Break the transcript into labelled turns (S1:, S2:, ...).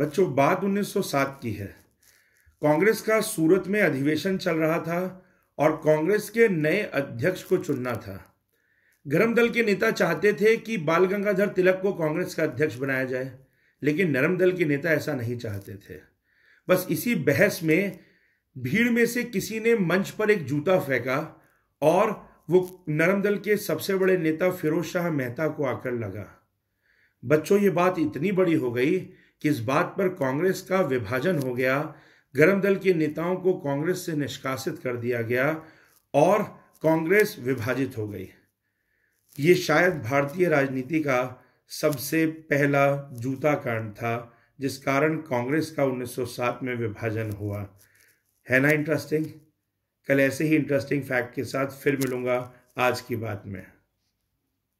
S1: बच्चों बात 1907 की है कांग्रेस का सूरत में अधिवेशन चल रहा था और कांग्रेस के नए अध्यक्ष को चुनना था गरम दल के नेता चाहते थे कि बाल गंगाधर तिलक को कांग्रेस का अध्यक्ष बनाया जाए लेकिन नरम दल के नेता ऐसा नहीं चाहते थे बस इसी बहस में भीड़ में से किसी ने मंच पर एक जूता फेंका और वो नरम दल के सबसे बड़े नेता फिरोज शाह मेहता को आकर लगा बच्चों ये बात इतनी बड़ी हो गई कि इस बात पर कांग्रेस का विभाजन हो गया गर्म दल के नेताओं को कांग्रेस से निष्कासित कर दिया गया और कांग्रेस विभाजित हो गई ये शायद भारतीय राजनीति का सबसे पहला जूता कांड था जिस कारण कांग्रेस का 1907 में विभाजन हुआ है ना इंटरेस्टिंग कल ऐसे ही इंटरेस्टिंग फैक्ट के साथ फिर मिलूंगा आज की बात में